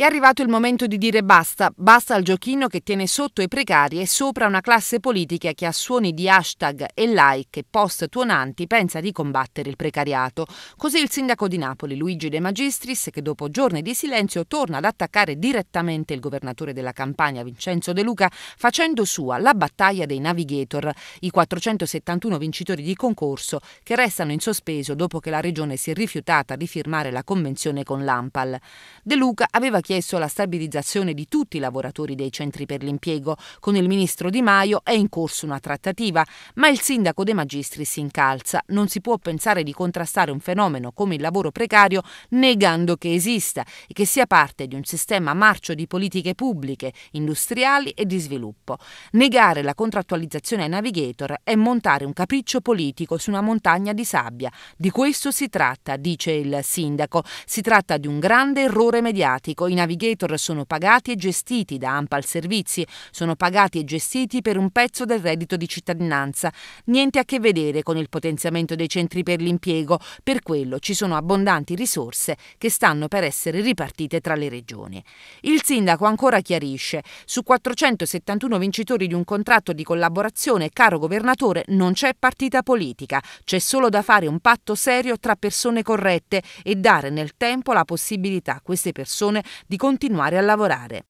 È arrivato il momento di dire basta, basta al giochino che tiene sotto i precari e sopra una classe politica che a suoni di hashtag e like e post tuonanti pensa di combattere il precariato. Così il sindaco di Napoli, Luigi De Magistris, che dopo giorni di silenzio torna ad attaccare direttamente il governatore della campagna, Vincenzo De Luca, facendo sua la battaglia dei navigator, i 471 vincitori di concorso che restano in sospeso dopo che la regione si è rifiutata di firmare la convenzione con l'Ampal. De Luca aveva chiesto la stabilizzazione di tutti i lavoratori dei centri per l'impiego. Con il ministro Di Maio è in corso una trattativa, ma il sindaco De Magistri si incalza. Non si può pensare di contrastare un fenomeno come il lavoro precario negando che esista e che sia parte di un sistema marcio di politiche pubbliche, industriali e di sviluppo. Negare la contrattualizzazione ai navigator è montare un capriccio politico su una montagna di sabbia. Di questo si tratta, dice il sindaco. Si tratta di un grande errore mediatico in navigator sono pagati e gestiti da Ampal Servizi, sono pagati e gestiti per un pezzo del reddito di cittadinanza. Niente a che vedere con il potenziamento dei centri per l'impiego, per quello ci sono abbondanti risorse che stanno per essere ripartite tra le regioni. Il sindaco ancora chiarisce, su 471 vincitori di un contratto di collaborazione, caro governatore, non c'è partita politica, c'è solo da fare un patto serio tra persone corrette e dare nel tempo la possibilità a queste persone di continuare a lavorare.